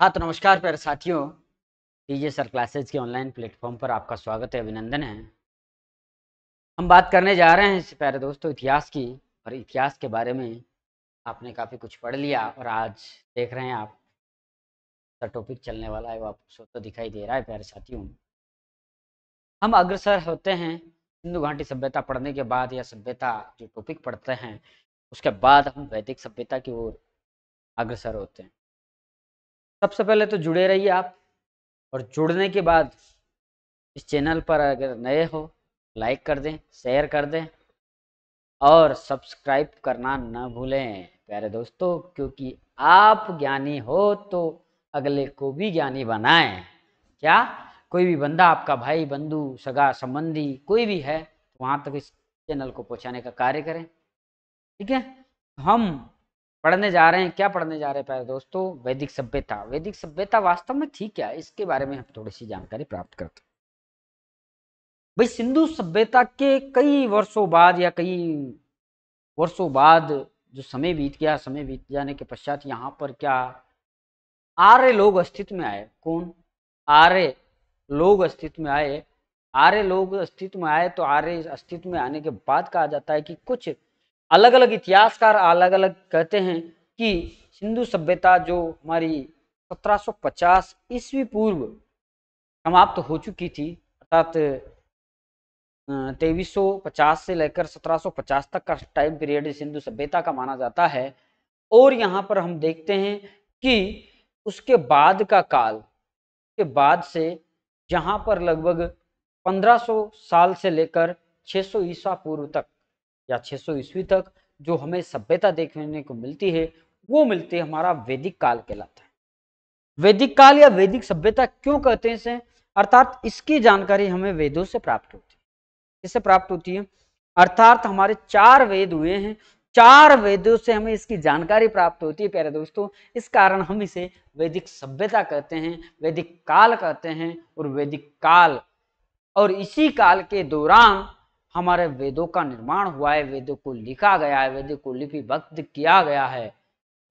हाँ तो नमस्कार प्यारे साथियों टीजे सर क्लासेज के ऑनलाइन प्लेटफॉर्म पर आपका स्वागत है अभिनंदन है हम बात करने जा रहे हैं इस प्यारे दोस्तों इतिहास की और इतिहास के बारे में आपने काफ़ी कुछ पढ़ लिया और आज देख रहे हैं आप का टॉपिक चलने वाला है वो आपको स्वतः दिखाई दे रहा है प्यारे साथियों हम अग्रसर होते हैं सिंधु घाटी सभ्यता पढ़ने के बाद या सभ्यता जो टॉपिक पढ़ते हैं उसके बाद हम वैदिक सभ्यता की ओर अग्रसर होते हैं सबसे पहले तो जुड़े रहिए आप और जुड़ने के बाद इस चैनल पर अगर नए हो लाइक कर दें शेयर कर दें और सब्सक्राइब करना ना भूलें प्यारे दोस्तों क्योंकि आप ज्ञानी हो तो अगले को भी ज्ञानी बनाएं क्या कोई भी बंदा आपका भाई बंधु सगा संबंधी कोई भी है तो वहां तक इस चैनल को पहुंचाने का कार्य करें ठीक है हम पढ़ने जा रहे हैं क्या पढ़ने जा रहे हैं प्यारे दोस्तों वैदिक सभ्यता वैदिक सभ्यता वास्तव में थी क्या इसके बारे में हम थोड़ी सी जानकारी प्राप्त करते हैं भाई सिंधु सभ्यता के कई वर्षों बाद या कई वर्षों बाद जो समय बीत गया समय बीत जाने के पश्चात यहाँ पर क्या आर्य लोग अस्तित्व में आए कौन आर्य लोग अस्तित्व में आए आर्य लोग अस्तित्व में आए तो आर्य अस्तित्व में आने के बाद कहा जाता है कि कुछ अलग अलग इतिहासकार अलग अलग कहते हैं कि सिंधु सभ्यता जो हमारी 1750 ईस्वी पूर्व समाप्त तो हो चुकी थी अर्थात तेईस से लेकर 1750 तक का टाइम पीरियड सिंधु सभ्यता का माना जाता है और यहाँ पर हम देखते हैं कि उसके बाद का काल के बाद से जहाँ पर लगभग 1500 साल से लेकर 600 ईसा पूर्व तक या 600 सौ ईस्वी तक जो हमें सभ्यता देखने को मिलती है वो मिलती है हमारा वैदिक काल कहलाता है वैदिक काल या वैदिक सभ्यता क्यों कहते हैं इसे अर्थात इसकी जानकारी हमें वेदों से प्राप्त होती है इससे प्राप्त होती है अर्थात हमारे चार वेद हुए हैं चार वेदों से हमें इसकी जानकारी प्राप्त होती है प्यारे दोस्तों इस कारण हम इसे वैदिक सभ्यता कहते हैं वैदिक काल कहते हैं और वैदिक काल और इसी काल के दौरान हमारे वेदों का निर्माण हुआ है वेदों को लिखा गया है वेदों को लिपिबद्ध किया गया है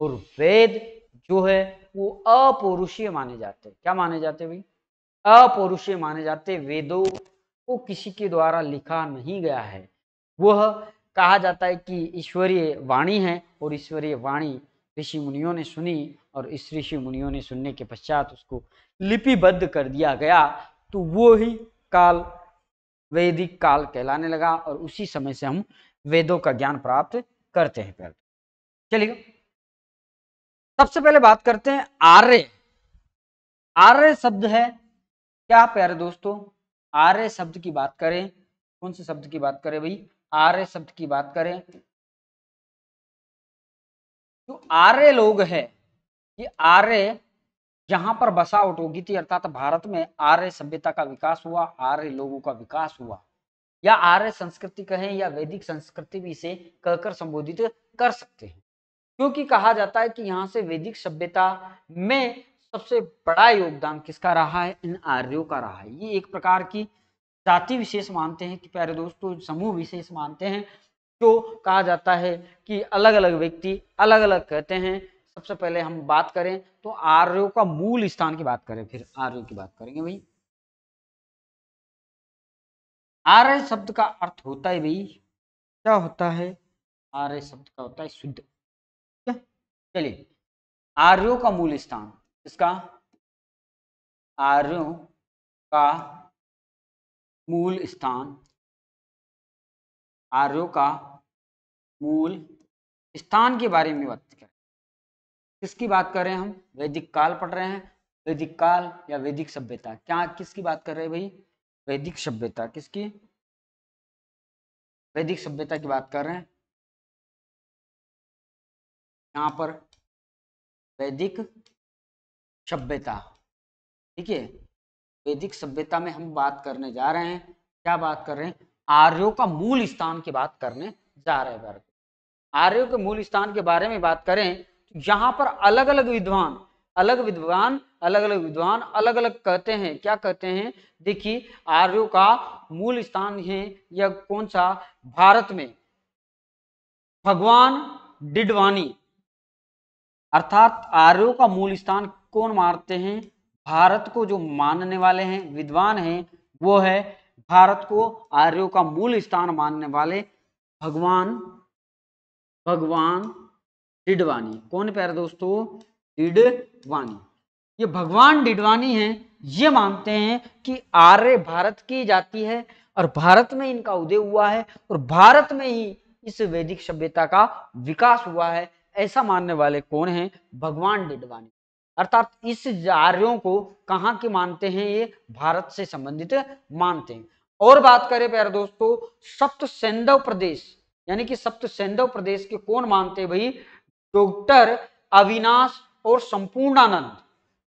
और वेद जो है वो अपौरुषीय माने जाते हैं क्या माने जाते भाई अपौरुषीय माने जाते वेदों को किसी के द्वारा लिखा नहीं गया है वह कहा जाता है कि ईश्वरीय वाणी है और ईश्वरीय वाणी ऋषि मुनियों ने सुनी और इस ऋषि मुनियों ने सुनने के पश्चात उसको लिपिबद्ध कर दिया गया तो वो ही काल वैदिक काल कहलाने लगा और उसी समय से हम वेदों का ज्ञान प्राप्त करते हैं पहले चलिए सबसे पहले बात करते हैं आर्य आर्य शब्द है क्या प्यारे दोस्तों आर्य शब्द की बात करें कौन से शब्द की बात करें भाई आर्य शब्द की बात करें जो आर्य लोग है ये आर्य जहां पर बसावट होगी थी अर्थात भारत में आर्य सभ्यता का विकास हुआ आर्य लोगों का विकास हुआ या आर्य संस्कृति कहें या वैदिक संस्कृति भी इसे कहकर संबोधित कर सकते हैं क्योंकि कहा जाता है कि यहाँ से वैदिक सभ्यता में सबसे बड़ा योगदान किसका रहा है इन आर्यों का रहा है ये एक प्रकार की जाति विशेष मानते हैं कि प्यारे दोस्तों समूह विशेष मानते हैं जो कहा जाता है कि अलग अलग व्यक्ति अलग अलग कहते हैं सबसे पहले हम बात करें तो आर्यों का मूल स्थान की बात करें फिर आर्यों की बात करेंगे भाई आर्य शब्द का अर्थ होता है भाई क्या होता है आर्य शब्द का होता है शुद्ध चलिए आर्यों का मूल स्थान इसका आर्यों का मूल स्थान आर्यों का मूल स्थान के बारे में बात करें किसकी बात कर रहे हैं हम वैदिक काल पढ़ रहे हैं वैदिक काल या वैदिक सभ्यता क्या किसकी बात कर रहे हैं भाई वैदिक सभ्यता किसकी वैदिक सभ्यता की बात कर रहे हैं यहां पर वैदिक सभ्यता ठीक है वैदिक सभ्यता में हम बात करने जा रहे हैं क्या बात कर रहे हैं आर्यों का मूल स्थान की बात करने जा रहे हैं भारत आर्यों के मूल स्थान के बारे में बात करें जहां पर अलग अलग विद्वान अलग विद्वान अलग अलग विद्वान अलग अलग कहते हैं क्या कहते हैं देखिए आर्यो का मूल स्थान है यह कौन सा भारत में भगवान डिडवानी अर्थात आर्यो का मूल स्थान कौन मानते हैं भारत को जो मानने वाले हैं विद्वान हैं वो है भारत को आर्यो का मूल स्थान मानने वाले भगवान भगवान डिडवानी कौन प्यार दोस्तों डिडवानी ये भगवान डिडवानी हैं ये मानते हैं कि आर्य भारत की जाति है और भारत में इनका उदय हुआ है और भारत में ही इस वैदिक सभ्यता का विकास हुआ है ऐसा मानने वाले कौन हैं भगवान डिडवानी अर्थात इस आर्यों को कहाँ के मानते हैं ये भारत से संबंधित मानते हैं और बात करें प्यारे दोस्तों सप्त सैंधव प्रदेश यानी कि सप्त सैंधव प्रदेश के कौन मानते भाई डॉक्टर अविनाश और संपूर्णानंद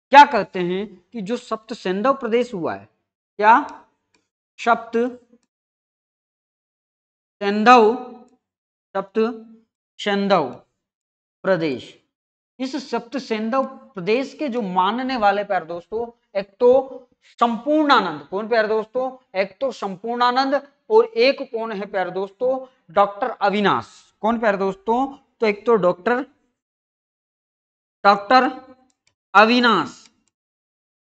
क्या कहते हैं कि जो सप्त सैंधव प्रदेश हुआ है क्या सप्त सैंधव सप्त सैंधव प्रदेश इस सप्त सैंधव प्रदेश के जो मानने वाले प्यार दोस्तों एक तो संपूर्णानंद कौन प्यार दोस्तों एक तो संपूर्णानंद और एक कौन है प्यार दोस्तों डॉक्टर अविनाश कौन प्यार दोस्तों तो एक तो doctor doctor Avinash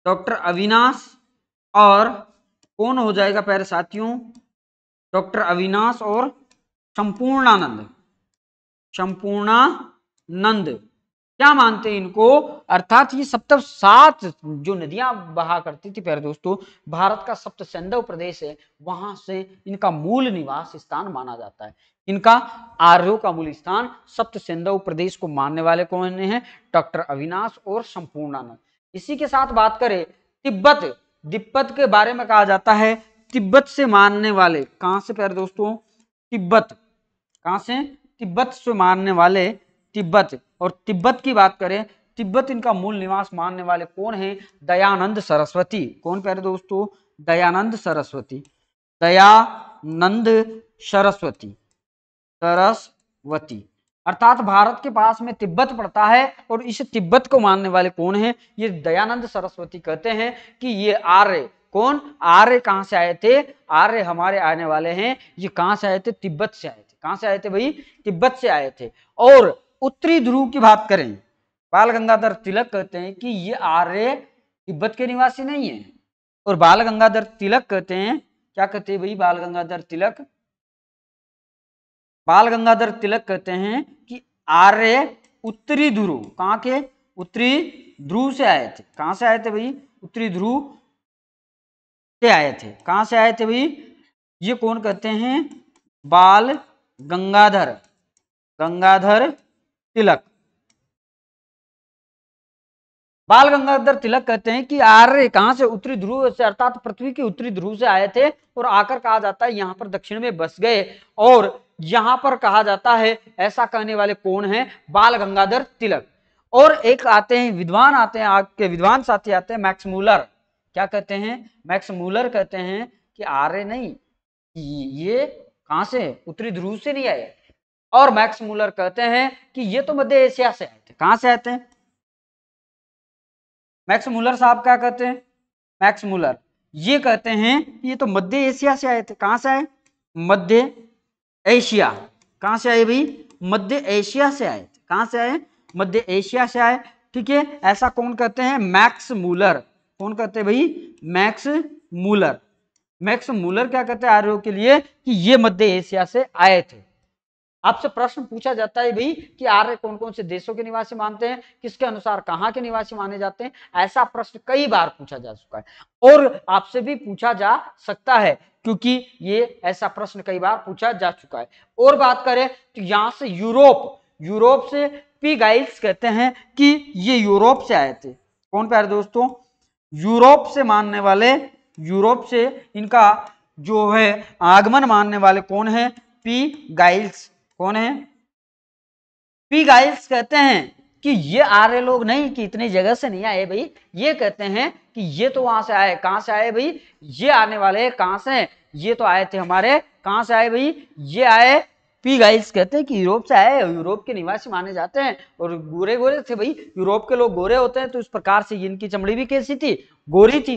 doctor Avinash और कौन हो जाएगा पैर साथियों डॉक्टर अविनाश और संपूर्णानंद संपूर्णानंद क्या मानते हैं इनको अर्थात ये सप्त तो सात जो नदियां बहा करती थी प्यारे दोस्तों भारत का सप्त संधव प्रदेश है वहां से इनका मूल निवास स्थान माना जाता है इनका आर्यो का मूल स्थान सप्त प्रदेश को मानने वाले कौन हैं डॉक्टर अविनाश और संपूर्णानंद इसी के साथ बात करें तिब्बत तिब्बत के बारे में कहा जाता है तिब्बत से मानने वाले कहां से प्यारे दोस्तों तिब्बत कहां से तिब्बत से मानने वाले तिब्बत और तिब्बत की बात करें तिब्बत इनका मूल निवास मानने वाले कौन है दयानंद सरस्वती कौन प्यारे दोस्तों दयानंद सरस्वती दयानंद सरस्वती सरस्वती अर्थात भारत के पास में तिब्बत पड़ता है और इस तिब्बत को मानने वाले कौन हैं ये दयानंद सरस्वती कहते हैं कि ये आर्य कौन आर्य कहाँ से आए थे आर्य हमारे आने वाले हैं ये कहाँ से आए थे तिब्बत से आए थे कहाँ से आए थे भाई तिब्बत से आए थे और उत्तरी ध्रुव की बात करें बाल गंगाधर तिलक कहते हैं कि ये आर्य तिब्बत के निवासी नहीं है और बाल गंगाधर तिलक कहते हैं क्या कहते हैं भाई बाल गंगाधर तिलक बाल गंगाधर तिलक कहते हैं कि आर्य उत्तरी ध्रुव कहाँ के उत्तरी ध्रुव से आए थे कहाँ से आए थे भाई उत्तरी ध्रुव से आए थे कहाँ से आए थे भाई ये कौन कहते हैं बाल गंगाधर गंगाधर तिलक बाल गंगाधर तिलक कहते हैं कि आर्य कहाँ से उत्तरी ध्रुव से अर्थात पृथ्वी के उत्तरी ध्रुव से आए थे और आकर कहा जाता है यहाँ पर दक्षिण में बस गए और यहां पर कहा जाता है ऐसा कहने वाले कौन है बाल गंगाधर तिलक और एक आते हैं विद्वान आते हैं आपके विद्वान साथी आते हैं मैक्स मूलर क्या कहते हैं मैक्स मूलर कहते हैं कि आर्य नहीं ये कहां से उत्तरी ध्रुव से नहीं आए और मैक्स मूलर कहते हैं कि ये तो मध्य एशिया से आए थे कहां से आए थे मैक्स मूलर साहब क्या कहते हैं मैक्स मूलर ये कहते हैं ये तो मध्य एशिया से आए थे कहां से आए मध्य एशिया कहाँ से आए भाई मध्य एशिया से आए कहाँ से आए मध्य एशिया से आए ठीक है ऐसा कौन कहते हैं मैक्स मूलर कौन कहते हैं भाई मैक्स मूलर मैक्स मूलर क्या कहते हैं आर्यो के लिए कि ये मध्य एशिया से आए थे आपसे प्रश्न पूछा जाता है भाई कि आर्य कौन कौन से देशों के निवासी मानते हैं किसके अनुसार कहाँ के निवासी माने जाते हैं ऐसा प्रश्न कई बार पूछा जा चुका है और आपसे भी पूछा जा सकता है क्योंकि ये ऐसा प्रश्न कई बार पूछा जा चुका है और बात करें तो यहां से यूरोप यूरोप से पी गाइल्स कहते हैं कि ये यूरोप से आए थे कौन प्यारे दोस्तों यूरोप से मानने वाले यूरोप से इनका जो है आगमन मानने वाले कौन है पी गाइल्स कौन है पी आइल्स कहते हैं कि ये आ रहे लोग नहीं कि इतनी जगह से नहीं आए भाई ये कहते हैं कि ये तो वहां से आए कहां से आए भाई ये आने वाले कहां से ये तो आए थे हमारे कहां से आए भाई ये आए पी गाइल्स कहते हैं कि यूरोप से आए यूरोप के निवासी माने जाते हैं और गोरे गोरे थे भाई यूरोप के लोग गोरे होते हैं तो इस प्रकार से इनकी चमड़ी भी कैसी थी गोरी थी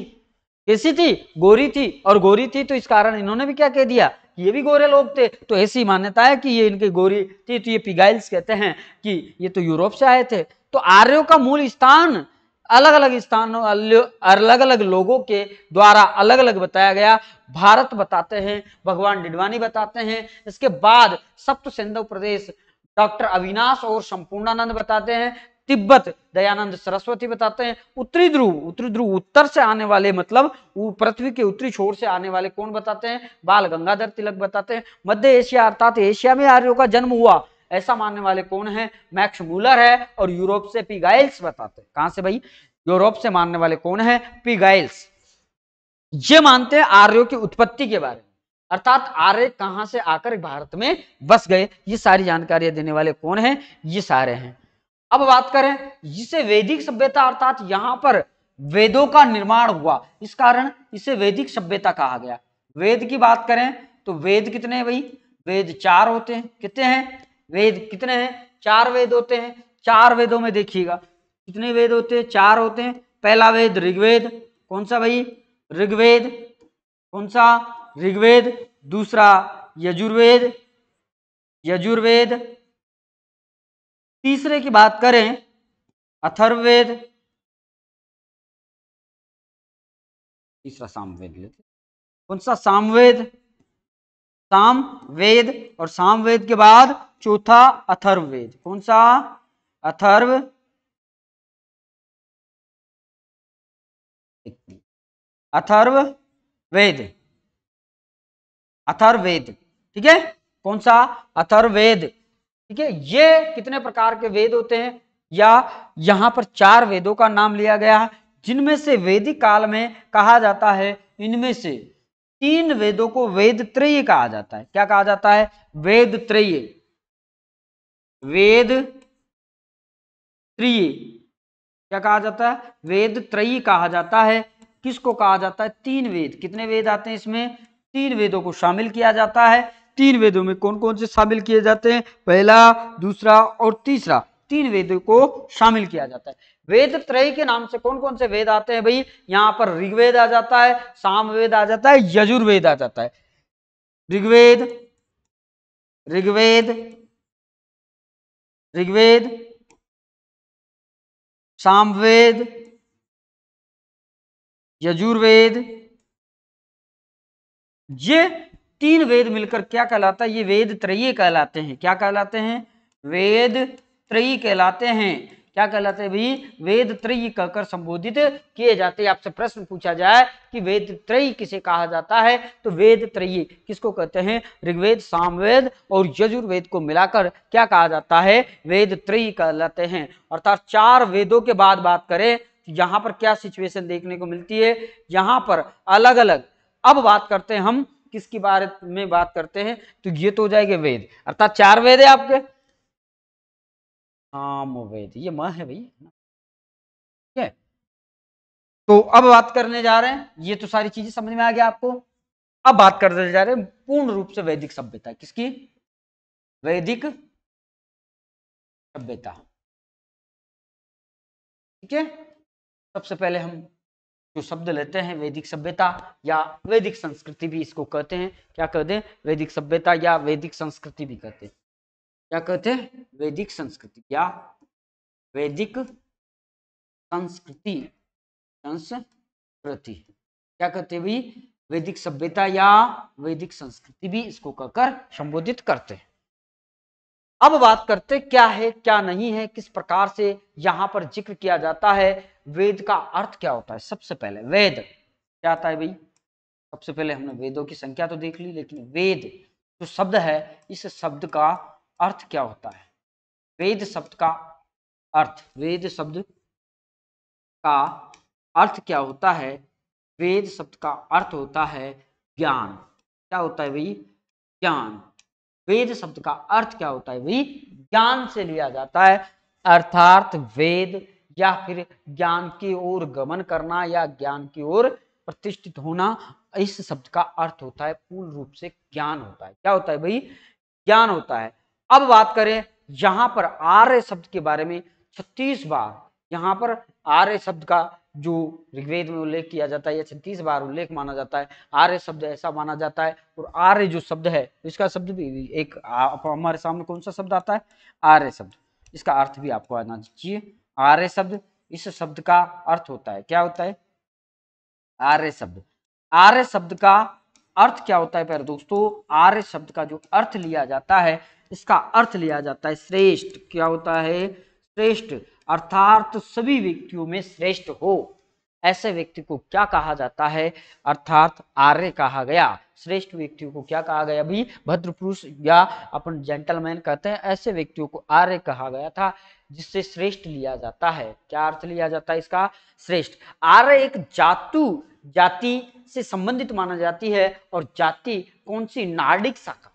कैसी थी गोरी थी और गोरी थी तो इस कारण इन्होंने भी क्या कह दिया ये भी गोरे लोग थे तो ऐसी मान्यता है कि ये इनके गोरी थी तो ये पिगाइल्स कहते हैं कि ये तो यूरोप से आए थे तो आर्यों का मूल स्थान अलग अलग स्थानों अलग अलग लोगों के द्वारा अलग अलग बताया गया भारत बताते हैं भगवान डिडवानी बताते हैं इसके बाद सप्त सिंधु प्रदेश डॉक्टर अविनाश और संपूर्णानंद बताते हैं तिब्बत दयानंद सरस्वती बताते हैं उत्तरी ध्रुव उत्तरी ध्रुव उत्तर से आने वाले मतलब पृथ्वी के उत्तरी छोर से आने वाले कौन बताते हैं बाल गंगाधर तिलक बताते हैं मध्य एशिया अर्थात एशिया में आर्यों का जन्म हुआ ऐसा मानने वाले कौन है मैक्स मूलर है और यूरोप से पिगाइल्स बताते हैं कहां से भाई यूरोप से मानने वाले कौन है पिगाइल्स ये मानते हैं आर्यों की उत्पत्ति के बारे में अर्थात आर्य कहां से आकर भारत में बस गए ये सारी जानकारियां देने वाले कौन है ये सारे हैं अब बात करें जिसे वैदिक सभ्यता अर्थात यहां पर वेदों का निर्माण हुआ इस कारण इसे वैदिक सभ्यता कहा गया वेद की बात करें तो वेद कितने हैं भाई वेद चार होते हैं कितने हैं वेद कितने हैं चार वेद होते हैं चार वेदों में देखिएगा कितने वेद होते हैं चार होते हैं पहला वेद ऋग्वेद कौन सा भाई ऋग्वेद कौन सा ऋग्वेद दूसरा यजुर्वेद यजुर्वेद तीसरे की बात करें अथर्वेद तीसरा सामवेद लेते कौन सा सामवेद सामवेद और सामवेद के बाद चौथा अथर्ववेद कौन सा अथर्व अथर्व वेद अथर्ववेद ठीक है कौन सा अथर्ववेद ठीक है ये कितने प्रकार के वेद होते हैं या यहाँ पर चार वेदों का नाम लिया गया है जिनमें से वेदिक काल में कहा जाता है इनमें से तीन वेदों को वेद त्रय कहा जाता है क्या कहा जाता है वेद त्रय वेद त्रिय क्या कहा जाता है वेद त्रयी कहा जाता है किसको कहा जाता है तीन वेद कितने वेद आते हैं इसमें तीन वेदों को शामिल किया जाता है तीन वेदों में कौन कौन से शामिल किए जाते हैं पहला दूसरा और तीसरा तीन वेदों को शामिल किया जाता है वेद त्रय के नाम से कौन कौन से वेद आते हैं भाई यहाँ पर ऋग्वेद आ जाता है सामवेद आ जाता है यजुर्वेद आ जाता है ऋग्वेद ऋग्वेद ऋग्वेद सामवेद यजुर्वेद ये तीन वेद मिलकर क्या कहलाता है ये वेद त्रय कहलाते हैं क्या कहलाते हैं वेद त्रयी कहलाते हैं क्या कहलाते हैं भाई वेद त्रयी कहकर संबोधित किए जाते हैं आपसे प्रश्न पूछा जाए कि वेद त्रयी किसे कहा जाता है तो वेद त्रयी किसको कहते हैं ऋग्वेद सामवेद और यजुर्वेद को मिलाकर क्या कहा जाता है वेद त्रयी कहलाते हैं अर्थात चार वेदों के बाद बात करें तो यहां पर क्या सिचुएशन देखने को मिलती है यहां पर अलग अलग अब बात करते हैं हम किसकी बारे में बात करते हैं तो ये तो हो जाएगा वेद अर्थात चार वेद है आपके आम वेद ये म है भैया ठीक है तो अब बात करने जा रहे हैं ये तो सारी चीजें समझ में आ गया आपको अब बात करने जा रहे हैं पूर्ण रूप से वैदिक सभ्यता किसकी वैदिक सभ्यता ठीक है सबसे पहले हम जो शब्द लेते हैं वैदिक सभ्यता या वैदिक संस्कृति भी इसको कहते हैं क्या कहते हैं वैदिक सभ्यता या वैदिक संस्कृति भी कहते हैं क्या कहते हैं वैदिक संस्कृति या वैदिक संस्कृति संस्कृति क्या कहते हैं भाई वैदिक सभ्यता या वैदिक संस्कृति भी इसको कहकर संबोधित करते हैं अब बात करते क्या है क्या नहीं है किस प्रकार से यहाँ पर जिक्र किया जाता है वेद का अर्थ क्या होता है सबसे पहले वेद क्या आता है भाई सबसे पहले हमने वेदों की संख्या तो देख ली लेकिन वेद जो शब्द है इस शब्द का अर्थ क्या होता है वेद शब्द का अर्थ वेद शब्द का अर्थ क्या होता है वेद शब्द का अर्थ होता है ज्ञान क्या होता है भाई ज्ञान वेद शब्द का अर्थ क्या होता है भाई ज्ञान से लिया जाता है अर्थात वेद या फिर ज्ञान की ओर गमन करना या ज्ञान की ओर प्रतिष्ठित होना इस शब्द का अर्थ होता है पूर्ण रूप से ज्ञान होता है क्या होता है भाई ज्ञान होता है अब बात करें यहां पर आर्य शब्द के बारे में छत्तीस बार यहाँ पर आर्य शब्द का जो ऋग्वेद में उल्लेख किया जाता है या छत्तीस बार उल्लेख माना जाता है आर्य शब्द ऐसा माना जाता है और आर्य जो शब्द है इसका शब्द भी एक हमारे सामने कौन सा शब्द आता है आर्य शब्द इसका अर्थ भी आपको आना चाहिए आर्य शब्द इस शब्द का अर्थ होता है क्या होता है आर्य शब्द आर्य शब्द का अर्थ क्या होता है पर दोस्तों आर्य शब्द का जो अर्थ लिया जाता है इसका अर्थ लिया जाता है श्रेष्ठ क्या होता है श्रेष्ठ अर्थात सभी व्यक्तियों में श्रेष्ठ हो ऐसे व्यक्ति को क्या कहा जाता है अर्थात आर्य कहा गया श्रेष्ठ व्यक्तियों को क्या कहा गया अभी भद्र पुरुष या अपन जेंटलमैन कहते हैं ऐसे व्यक्तियों को आर्य कहा गया था जिससे श्रेष्ठ लिया जाता है क्या अर्थ लिया जाता है इसका श्रेष्ठ आर्य एक जातु जाति से संबंधित माना जाती है और जाति कौन सी नार्डिक शाखा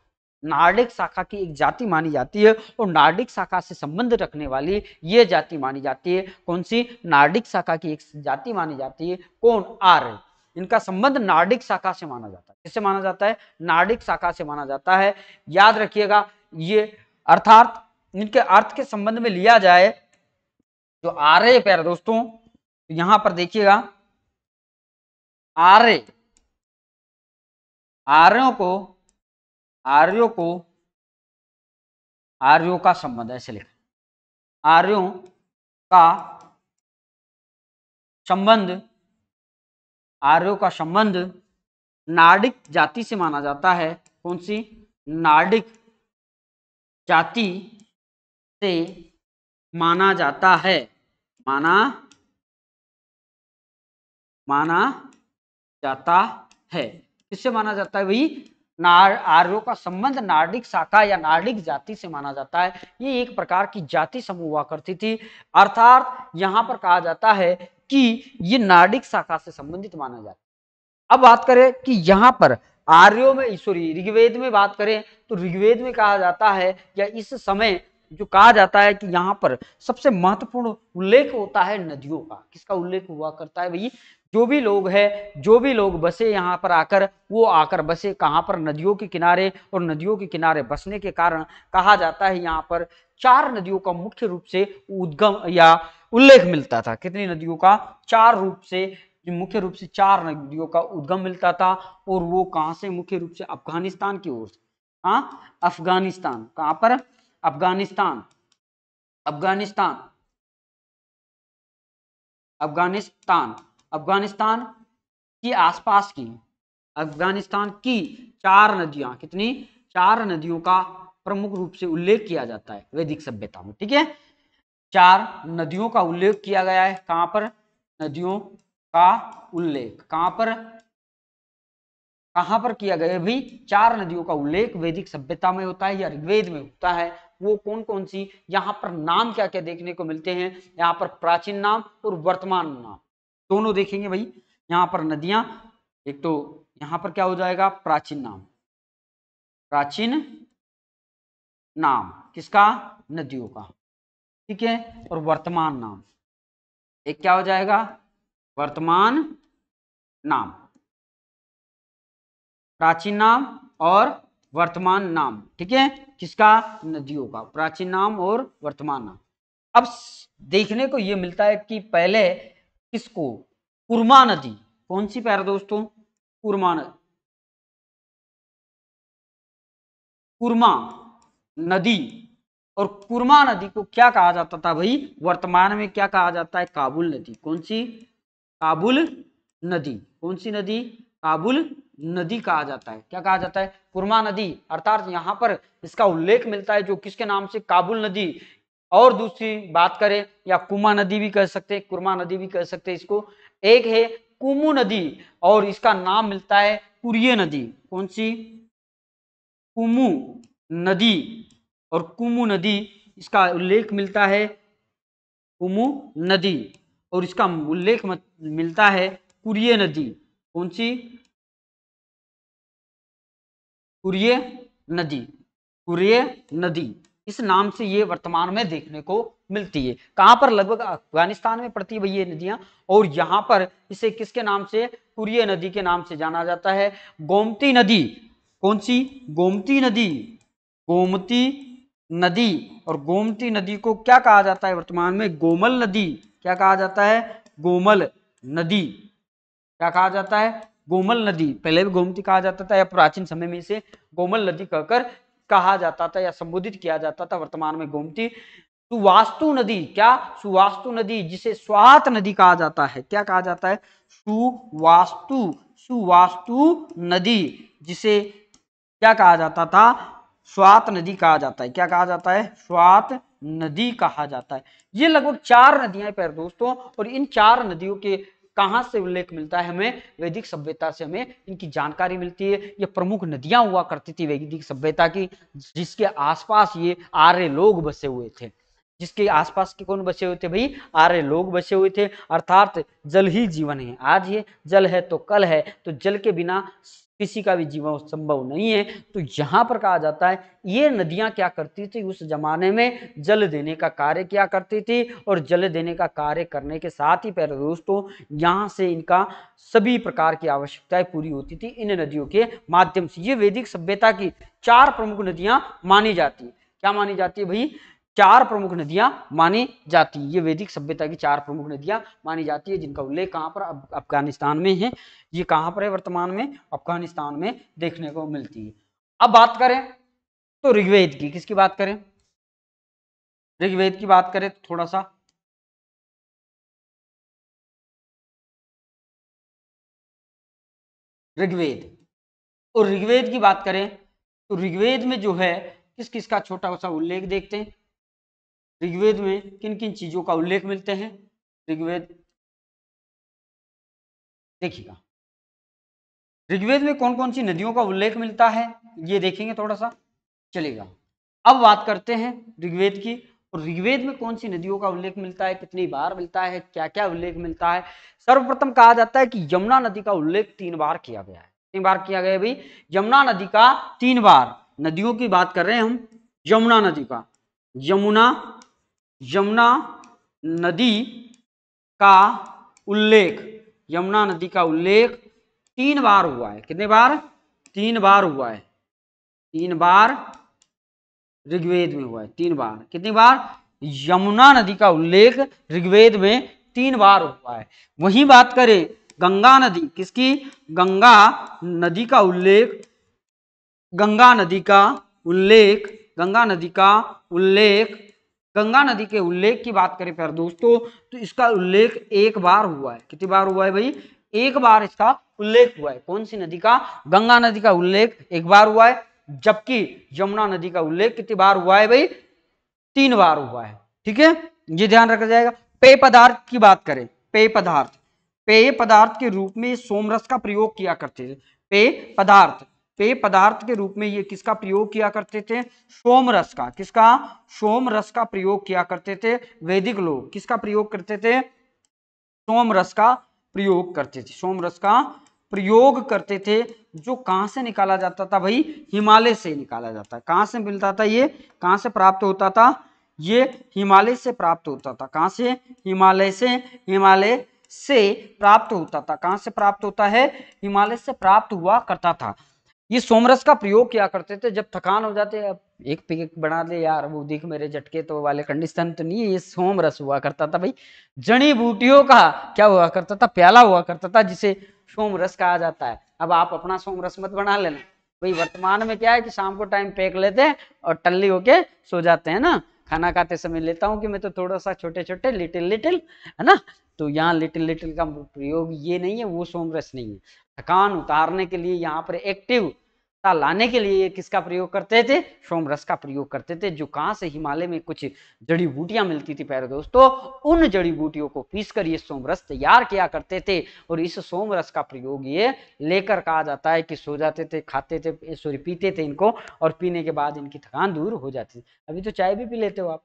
नार्डिक शाखा की एक जाति मानी जाती है और नार्डिक शाखा से संबंध रखने वाली यह जाति मानी जाती है कौन सी नार्डिक शाखा की एक जाति मानी जाती है कौन आर्य इनका संबंध नार्डिक शाखा से माना जाता है किससे माना जाता है नार्डिक शाखा से माना जाता है याद रखिएगा ये अर्थात इनके अर्थ के संबंध में लिया जाए जो आर्य प्यारे दोस्तों तो यहां पर देखिएगा आर्य आर्यों को आर्यों को आर्यों का संबंध ऐसे लिखा आर्यों का संबंध आर्यों का संबंध नार्डिक जाति से माना जाता है कौन सी नार्डिक जाति से माना जाता है माना माना जाता है किससे माना जाता है भाई नार आर्यों का संबंध नार्डिक शाखा या नार्डिक जाति से माना जाता है ये एक प्रकार की जाति समूह हुआ करती थी अर्थात यहां पर कहा जाता है कि ये नार्डिक शाखा से संबंधित माना जाता है अब बात करें कि यहां पर आर्यो में सॉरी ऋग्वेद में बात करें तो ऋग्वेद में कहा जाता है या इस समय जो कहा जाता है कि यहाँ पर सबसे महत्वपूर्ण उल्लेख होता है नदियों का किसका उल्लेख हुआ करता है भाई जो भी लोग हैं जो भी लोग बसे यहाँ पर आकर वो आकर बसे कहाँ पर नदियों के किनारे और नदियों के किनारे बसने के कारण कहा जाता है यहाँ पर चार नदियों का मुख्य रूप से उद्गम या उल्लेख मिलता था कितनी नदियों का चार रूप से मुख्य रूप से चार नदियों का उद्गम मिलता था और वो कहाँ से मुख्य रूप से अफगानिस्तान की ओर से हाँ अफगानिस्तान कहाँ पर अफगानिस्तान अफगानिस्तान अफगानिस्तान अफगानिस्तान के आसपास की अफगानिस्तान की चार नदियां कितनी चार नदियों का प्रमुख रूप से उल्लेख किया जाता है वैदिक सभ्यता में ठीक है चार नदियों का उल्लेख किया गया है कहां पर नदियों का उल्लेख कहां पर कहां पर किया गया भाई चार नदियों का उल्लेख वैदिक सभ्यता में होता है या ऋग्वेद में होता है वो कौन कौन सी यहाँ पर नाम क्या क्या देखने को मिलते हैं यहाँ पर प्राचीन नाम और वर्तमान नाम दोनों देखेंगे भाई यहाँ पर नदियां एक तो यहाँ पर क्या हो जाएगा प्राचीन नाम प्राचीन नाम किसका नदियों का ठीक है और वर्तमान नाम एक क्या हो जाएगा वर्तमान नाम प्राचीन नाम और वर्तमान नाम ठीक है किसका नदियों का प्राचीन नाम और वर्तमान नाम अब देखने को यह मिलता है कि पहले किसको कुरमा नदी कौन सी पैर दोस्तों कुरमा कुरमा नदी और कुरमा नदी को क्या कहा जाता था भाई वर्तमान में क्या कहा जाता है काबुल नदी कौन सी काबुल नदी कौन सी नदी काबुल नदी कहा जाता है क्या कहा जाता है कुरमा नदी अर्थात यहाँ पर इसका उल्लेख मिलता है जो किसके नाम से काबुल नदी और दूसरी बात करें या कुमा नदी भी कह सकते हैं कुरमा नदी भी कह सकते हैं इसको एक है कुमू नदी और इसका नाम मिलता है कुरिय नदी कौन सी कुमू नदी और कुमू नदी इसका उल्लेख मिलता है कुमू नदी और इसका उल्लेख मिलता है कुरिय नदी कौन सी कुरिय नदी कुरिय नदी इस नाम से ये वर्तमान में देखने को मिलती है कहां पर लगभग अफगानिस्तान में पड़ती है ये नदियां और यहाँ पर इसे किसके नाम से कुरिय नदी के नाम से जाना जाता है गोमती नदी कौन सी गोमती नदी गोमती नदी और गोमती नदी को क्या कहा जाता है वर्तमान में गोमल नदी क्या कहा जाता है गोमल नदी क्या कहा जाता है गोमल नदी पहले भी गोमती कहा जाता था या प्राचीन समय में इसे गोमल नदी कहकर कहा जाता था या संबोधित किया जाता था वर्तमान में गोमती सुवास्तु नदी क्या सुवास्तु नदी जिसे स्वात नदी कहा जाता है क्या कहा जाता है सुवास्तु सुवास्तु नदी जिसे क्या कहा जाता था स्वात नदी कहा जाता है क्या कहा जाता है स्वात नदी कहा जाता है ये लगभग चार नदियां पैर दोस्तों और इन चार नदियों के कहाँ से उल्लेख मिलता है हमें वैदिक सभ्यता से हमें इनकी जानकारी मिलती है ये प्रमुख नदियां हुआ करती थी वैदिक सभ्यता की जिसके आसपास ये आर्य लोग बसे हुए थे जिसके आसपास के कौन बसे हुए थे भाई आर्य लोग बसे हुए थे अर्थात जल ही जीवन है आज ये जल है तो कल है तो जल के बिना किसी का भी जीवन संभव नहीं है तो यहाँ पर कहा जाता है ये नदियाँ क्या करती थी उस जमाने में जल देने का कार्य क्या करती थी और जल देने का कार्य करने के साथ ही पहले दोस्तों यहाँ से इनका सभी प्रकार की आवश्यकताएं पूरी होती थी इन नदियों के माध्यम से ये वैदिक सभ्यता की चार प्रमुख नदियाँ मानी जाती है क्या मानी जाती है भाई चार प्रमुख नदियां मानी जाती है ये वैदिक सभ्यता की चार प्रमुख नदियां मानी जाती है जिनका उल्लेख कहाँ पर अफगानिस्तान में है ये कहाँ पर है वर्तमान में अफगानिस्तान में देखने को मिलती है अब बात करें तो ऋग्वेद की किसकी बात करें ऋग्वेद की बात करें तो थोड़ा सा ऋग्वेद और ऋग्वेद की बात करें तो ऋग्वेद में जो है किस किस का छोटा सा उल्लेख देखते हैं ऋग्वेद में किन किन चीजों का उल्लेख मिलते हैं ऋग्वेद देखिएगा ऋग्वेद में कौन कौन सी नदियों का उल्लेख मिलता है ये देखेंगे थोड़ा सा चलेगा अब बात करते हैं ऋग्वेद की और ऋग्वेद में कौन सी नदियों का उल्लेख मिलता है कितनी बार मिलता है क्या क्या उल्लेख मिलता है सर्वप्रथम कहा जाता है कि यमुना नदी का उल्लेख तीन बार किया गया है तीन बार किया गया भाई यमुना नदी का तीन बार नदियों की बात कर रहे हैं हम यमुना नदी का यमुना यमुना नदी का उल्लेख यमुना नदी का उल्लेख तीन बार हुआ है कितने बार तीन बार हुआ है तीन बार ऋग्वेद में हुआ है तीन बार कितनी बार यमुना नदी का उल्लेख ऋग्वेद में तीन बार हुआ है वही बात करें गंगा नदी किसकी गंगा नदी का उल्लेख गंगा नदी का उल्लेख गंगा नदी का उल्लेख गंगा नदी के उल्लेख की बात करें प्यार दोस्तों तो इसका उल्लेख एक बार हुआ है कितनी बार हुआ है भाई एक बार इसका उल्लेख हुआ है कौन सी नदी का गंगा नदी का उल्लेख एक बार हुआ है जबकि यमुना नदी का उल्लेख कितनी बार हुआ है भाई तीन बार हुआ है ठीक है ये ध्यान रखा जाएगा पेय पदार्थ की बात करें पेय पदार्थ पेय पदार्थ के रूप में सोमरस का प्रयोग किया करते थे पेय पदार्थ पेय तो पदार्थ के रूप में ये किसका प्रयोग किया करते थे सोम रस का किसका सोम रस का प्रयोग किया करते थे वैदिक लोग किसका प्रयोग करते थे सोम रस का प्रयोग करते थे सोम रस का प्रयोग करते थे जो कहां से निकाला जाता था भाई हिमालय से निकाला जाता कहाँ से मिलता था ये कहाँ से प्राप्त होता था ये हिमालय से प्राप्त होता था कहां से हिमालय से हिमालय से प्राप्त होता था कहां से प्राप्त होता है हिमालय से प्राप्त हुआ करता था ये सोमरस का प्रयोग क्या करते थे जब थकान हो जाते अब एक पिक बना दे यार वो दिख मेरे झटके तो वाले कंडीशन तो नहीं ये सोमरस हुआ करता था भाई जड़ी बूटियों का क्या हुआ करता था प्याला हुआ करता था जिसे सोमरस कहा जाता है अब आप अपना सोमरस मत बना लेना भाई वर्तमान में क्या है कि शाम को टाइम फेंक लेते हैं और टल्ली होके सो जाते हैं ना खाना खाते समय लेता हूँ कि मैं तो थोड़ा सा छोटे छोटे लिटिल लिटिल है ना तो यहाँ लिटिल लिटिल का प्रयोग ये नहीं है वो सोमरस नहीं है थकान उतारने के लिए यहाँ पर एक्टिव ता लाने के लिए किसका प्रयोग करते थे सोम रस का प्रयोग करते थे जो कहां से हिमालय में कुछ जड़ी बूटियां मिलती थी प्यारे दोस्तों उन जड़ी बूटियों को पीस कर ये सोम रस तैयार किया करते थे और इस सोम रस का प्रयोग ये लेकर कहा जाता है कि सो जाते थे खाते थे सॉरी पीते थे इनको और पीने के बाद इनकी थकान दूर हो जाती थी अभी तो चाय भी पी लेते हो आप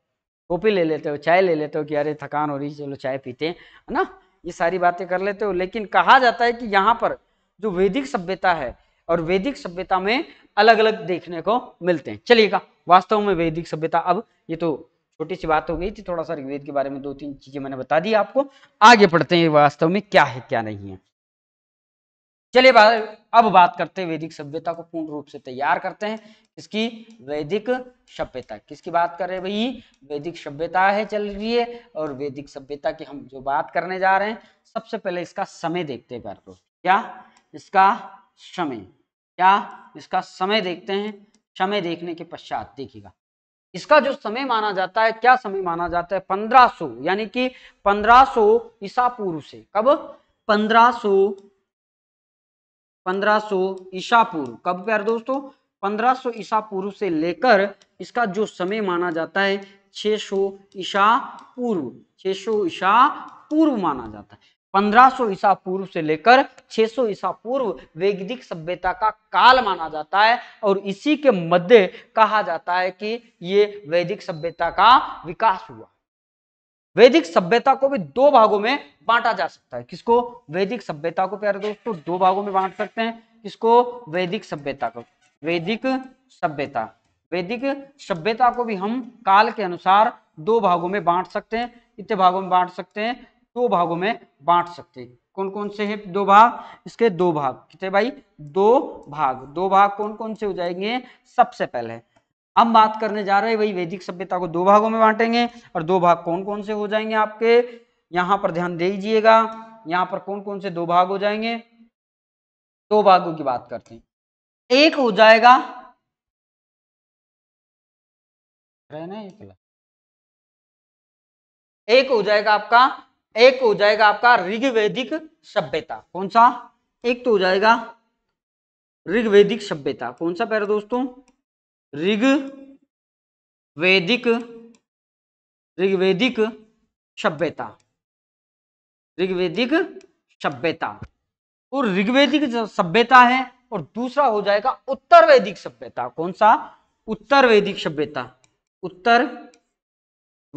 कॉपी ले लेते हो चाय ले लेते हो कि अरे थकान हो रही चलो चाय पीते हैं है ना ये सारी बातें कर लेते हो लेकिन कहा जाता है कि यहाँ पर जो वैदिक सभ्यता है और वैदिक सभ्यता में अलग अलग देखने को मिलते हैं चलिएगा वास्तव में वैदिक सभ्यता अब ये तो छोटी सी बात हो गई थी थोड़ा सा ऋग्वेद के बारे में दो तीन चीजें मैंने बता दी आपको आगे पढ़ते हैं वास्तव में क्या है क्या नहीं है चलिए अब बात करते हैं वैदिक सभ्यता को पूर्ण रूप से तैयार करते हैं इसकी वैदिक सभ्यता किसकी बात कर रहे हैं भाई वैदिक सभ्यता है चल रही है और वैदिक सभ्यता की हम जो बात करने जा रहे हैं सबसे पहले इसका समय देखते हैं पैर को क्या इसका समय क्या इसका समय देखते हैं समय देखने के पश्चात देखिएगा इसका जो समय माना जाता है क्या समय माना जाता है 1500 यानी कि 1500 ईसा पूर्व से कब 1500 1500 ईसा पूर्व कब प्यार दोस्तों 1500 ईसा पूर्व से लेकर इसका जो समय माना जाता है 600 ईसा पूर्व 600 ईसा पूर्व माना जाता है 1500 ईसा पूर्व से लेकर 600 ईसा पूर्व वैदिक सभ्यता का काल माना जाता है और इसी के मध्य कहा जाता है कि ये वैदिक सभ्यता का विकास हुआ वैदिक सभ्यता को भी दो भागों में बांटा जा सकता है किसको वैदिक सभ्यता को प्यारे दोस्तों दो भागों में बांट सकते हैं किसको वैदिक सभ्यता को वैदिक सभ्यता वैदिक सभ्यता को भी हम काल के अनुसार दो भागों में बांट सकते हैं इतने भागों में बांट सकते हैं दो भागों में बांट सकते कौन कौन से हैं दो भाग इसके दो भाग कितने भाई दो भाग दो भाग कौन कौन से हो जाएंगे सबसे पहले हम बात करने जा रहे हैं भाई वैदिक सभ्यता को दो भागों में बांटेंगे और दो भाग कौन कौन से हो जाएंगे आपके यहाँ पर ध्यान दीजिएगा यहाँ पर कौन कौन से दो भाग हो जाएंगे दो भागों की बात करते हैं एक हो जाएगा रहना एक हो जाएगा आपका एक तो हो जाएगा आपका ऋग्वेदिक सभ्यता कौन सा एक तो हो जाएगा ऋग्वेदिक सभ्यता कौन सा पैरा दोस्तों ऋग वैदिक ऋग्वेदिक सभ्यता ऋग्वेदिक सभ्यता और ऋग्वेदिक सभ्यता है और दूसरा हो जाएगा उत्तर वैदिक सभ्यता कौन सा उत्तर वैदिक सभ्यता उत्तर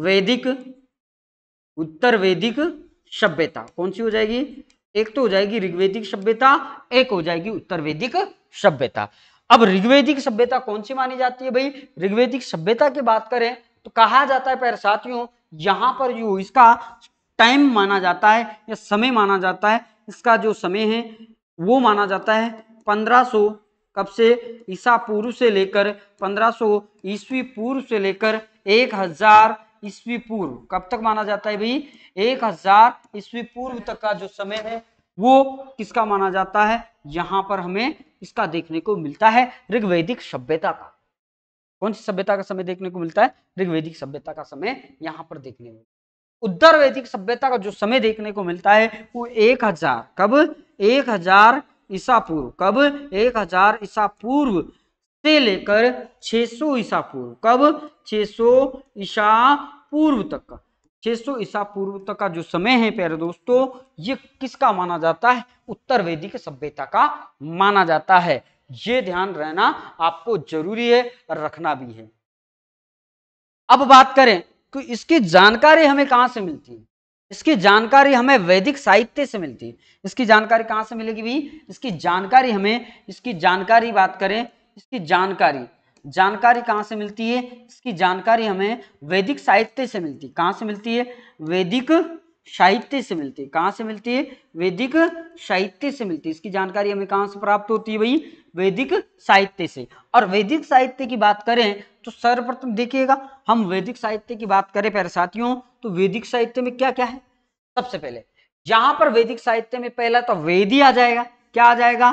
वैदिक उत्तर वैदिक सभ्यता कौन सी हो जाएगी एक तो हो जाएगी ऋग्वेदिक सभ्यता एक हो जाएगी उत्तर वैदिक सभ्यता अब ऋग्वेदिक सभ्यता कौन सी मानी जाती है भाई ऋग्वेदिक सभ्यता की बात करें तो कहा जाता है पैर साथियों यहाँ पर जो इसका टाइम माना जाता है या समय माना जाता है इसका जो समय है वो माना जाता है 1500 कब से ईसा पूर्व से लेकर 1500 ईस्वी पूर्व से लेकर 1000 ईस्वी पूर्व कब तक माना जाता है भाई एक हजार ईस्वी पूर्व तक का जो समय है वो किसका माना जाता है यहां पर हमें इसका देखने को मिलता है ऋग्वेदिक सभ्यता का कौन सी सभ्यता का समय देखने को मिलता है ऋग्वेदिक सभ्यता का समय यहाँ पर देखने को उत्तर वैदिक सभ्यता का जो समय देखने को मिलता है वो एक हजार कब एक हजार ईसा पूर्व कब एक हजार ईसा पूर्व से लेकर 600 ईसा पूर्व कब 600 ईसा पूर्व तक का 600 ईसा पूर्व तक का जो समय है प्यारे दोस्तों ये किसका माना जाता है उत्तर वैदिक सभ्यता का माना जाता है ये ध्यान रहना आपको जरूरी है और रखना भी है अब बात करें कि इसकी जानकारी हमें कहां से मिलती है इसकी जानकारी हमें वैदिक साहित्य से मिलती है इसकी जानकारी कहां से मिलेगी भी इसकी जानकारी हमें इसकी जानकारी बात करें इसकी जानकारी जानकारी कहाँ से मिलती है इसकी जानकारी हमें वैदिक साहित्य से मिलती है कहाँ से मिलती है वैदिक साहित्य से मिलती है कहाँ से मिलती है वैदिक साहित्य से मिलती है इसकी जानकारी हमें कहाँ से प्राप्त होती है भाई वैदिक साहित्य से और वैदिक साहित्य की बात करें तो सर्वप्रथम देखिएगा हम वैदिक साहित्य की बात करें प्यारे साथियों तो वैदिक साहित्य में क्या क्या है सबसे पहले जहां पर वैदिक साहित्य में पहला तो वेद ही आ जाएगा क्या आ जाएगा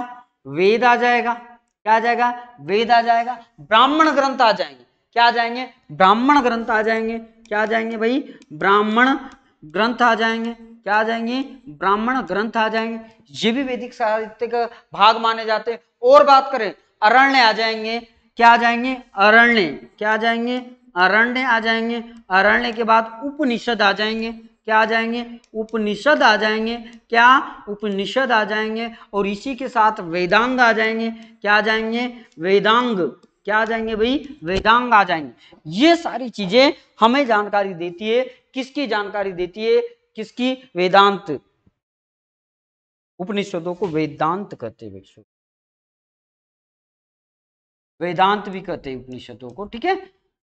वेद आ जाएगा क्या आ जाएगा वेद आ जाएगा ब्राह्मण ग्रंथ आ जाएंगे क्या आ जाएंगे ब्राह्मण ग्रंथ आ जाएंगे क्या आ जाएंगे भाई ब्राह्मण ग्रंथ आ जाएंगे क्या आ जाएंगे ब्राह्मण ग्रंथ आ जाएंगे ये भी वैदिक साहित्य का भाग माने जाते हैं और बात करें अरण्य आ जाएंगे क्या आ जाएंगे अरण्य क्या आ जाएंगे अरण्य आ जाएंगे अरण्य के बाद उपनिषद आ जाएंगे क्या आ जाएंगे उपनिषद आ जाएंगे क्या उपनिषद आ जाएंगे और इसी के साथ वेदांग आ जाएंगे क्या आ जाएंगे वेदांग क्या आ जाएंगे भाई वेदांग आ जाएंगे ये सारी चीजें हमें जानकारी देती है किसकी जानकारी देती है किसकी वेदांत उपनिषदों को वेदांत कहते हैं वेदांत भी कहते हैं उपनिषदों को ठीक है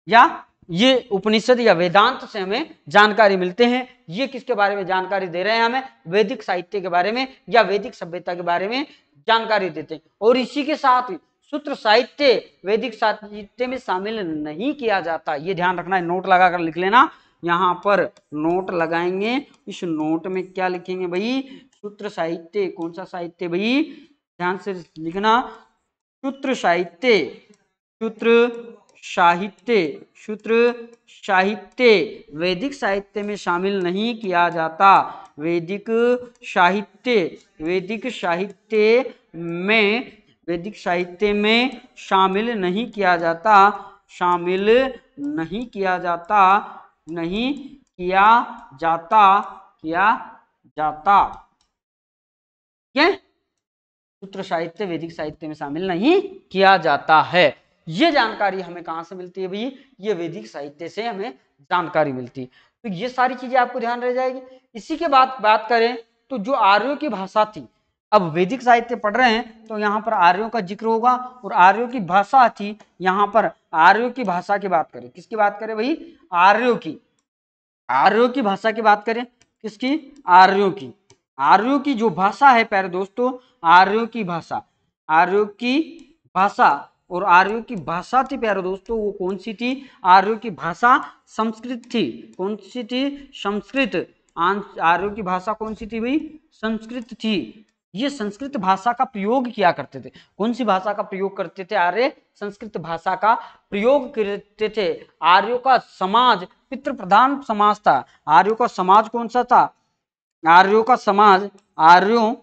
या ये उपनिषद या वेदांत से हमें जानकारी मिलते हैं ये किसके बारे में जानकारी दे रहे हैं हमें वैदिक साहित्य के बारे में या वैदिक सभ्यता के बारे में जानकारी देते हैं और इसी के साथ सूत्र साहित्य वैदिक साहित्य में शामिल नहीं किया जाता ये ध्यान रखना है नोट लगा कर लिख लेना यहाँ पर नोट लगाएंगे इस नोट में क्या लिखेंगे भाई सूत्र साहित्य कौन सा साहित्य भाई ध्यान से लिखना सूत्र साहित्य सूत्र साहित्य सूत्र साहित्य वैदिक साहित्य में शामिल नहीं किया जाता वैदिक साहित्य वैदिक साहित्य में वैदिक साहित्य में शामिल नहीं किया जाता शामिल नहीं किया जाता नहीं किया जाता किया जाता क्या सूत्र साहित्य वैदिक साहित्य में शामिल नहीं किया जाता है ये जानकारी हमें कहाँ से मिलती है भाई ये वैदिक साहित्य से हमें जानकारी मिलती है तो ये सारी चीजें आपको ध्यान रह जाएगी इसी के बाद बात करें तो जो आर्यों की भाषा थी अब वैदिक साहित्य पढ़ रहे हैं तो यहाँ पर आर्यों का जिक्र होगा और आर्यों की भाषा थी यहाँ पर आर्यों की भाषा की बात करें किसकी बात करें भाई आर्यों की आर्यों की भाषा की बात करें किसकी आर्यों की आर्यों की जो भाषा है प्यारे दोस्तों आर्यों की भाषा आर्यों की भाषा और आर्यों की भाषा थी प्यारे दोस्तों वो कौन सी थी आर्यों की भाषा संस्कृत थी कौन सी थी संस्कृत आर्यों की भाषा कौन सी थी भाई संस्कृत थी ये संस्कृत भाषा का प्रयोग किया करते थे कौन सी भाषा का प्रयोग करते थे आर्य संस्कृत भाषा का प्रयोग करते थे आर्यों का समाज पितृ प्रधान समाज था आर्यों का समाज कौन सा था आर्यों का समाज आर्यों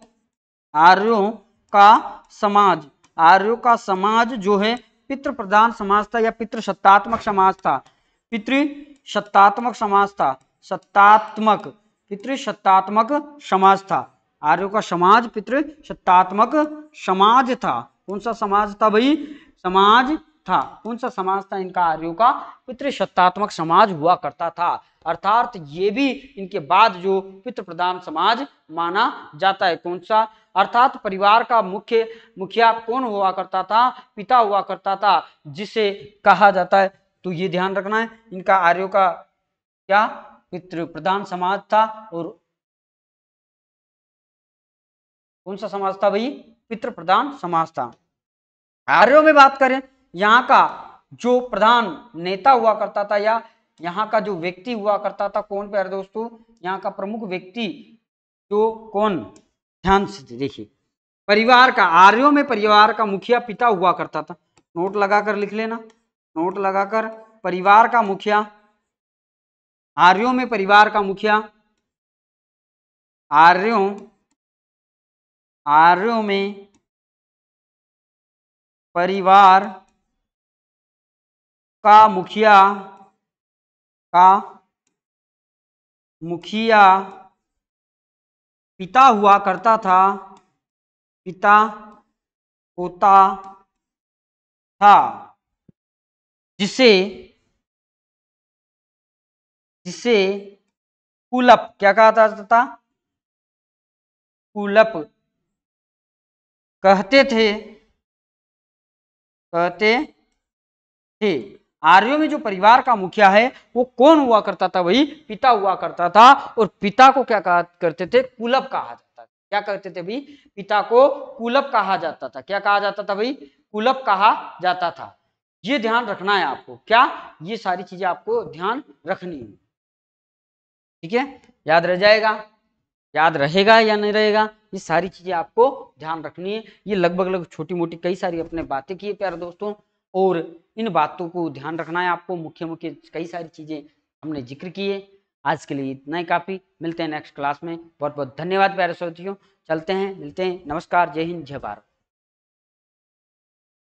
आर्यों का समाज आर्यों का समाज जो है पितृ प्रधान समाज था या पितृ सत्तात्मक समाज था पितृ सत्तात्मक समाज था सत्तात्मक पितृ सत्तात्मक समाज था आर्यों का समाज पितृ सत्तात्मक समाज था कौन सा समाज था भाई समाज था कौन सा समाज था इनका आर्यों का पितृसत्तात्मक समाज हुआ करता था अर्थात ये भी इनके बाद जो पितृ प्रधान समाज माना जाता है कौन सा अर्थात परिवार का मुख्य मुखिया कौन हुआ करता था पिता हुआ करता था जिसे कहा जाता है तो ये ध्यान रखना है इनका आर्यों का क्या पितृ प्रधान समाज था और कौन सा समाज था भाई पितृ प्रधान समाज था आर्यों में बात करें यहाँ का जो प्रधान नेता हुआ करता था या यहाँ का जो व्यक्ति हुआ करता था कौन प्यारे दोस्तों यहाँ का प्रमुख व्यक्ति जो कौन ध्यान से देखिए परिवार का आर्यो में परिवार का मुखिया पिता हुआ करता था नोट लगाकर लिख लेना नोट लगाकर परिवार का मुखिया आर्यो में परिवार का मुखिया आर्यो आर्यो में परिवार का मुखिया का मुखिया पिता हुआ करता था पिता होता था जिसे जिसे कुलप क्या कहा जाता था कुलप कहते थे कहते थे आर्यों में जो परिवार का मुखिया है वो कौन हुआ करता था वही पिता हुआ करता था और पिता को क्या कहा करते थे कुलप कहा जाता था क्या करते थे भाई पिता को कुलप कहा जाता था क्या कहा जाता था भाई कुलप कहा जाता था ये ध्यान रखना है आपको क्या ये सारी चीजें आपको ध्यान रखनी है ठीक है याद रह जाएगा याद रहेगा या नहीं रहेगा ये सारी चीजें आपको ध्यान रखनी है ये लगभग लगभग छोटी मोटी कई सारी अपने बातें की है प्यारे दोस्तों और इन बातों को ध्यान रखना है आपको मुख्य मुख्य कई सारी चीज़ें हमने जिक्र किए आज के लिए इतना ही काफ़ी मिलते हैं नेक्स्ट क्लास में बहुत बहुत धन्यवाद प्यारे साथियों चलते हैं मिलते हैं नमस्कार जय हिंद जय भारत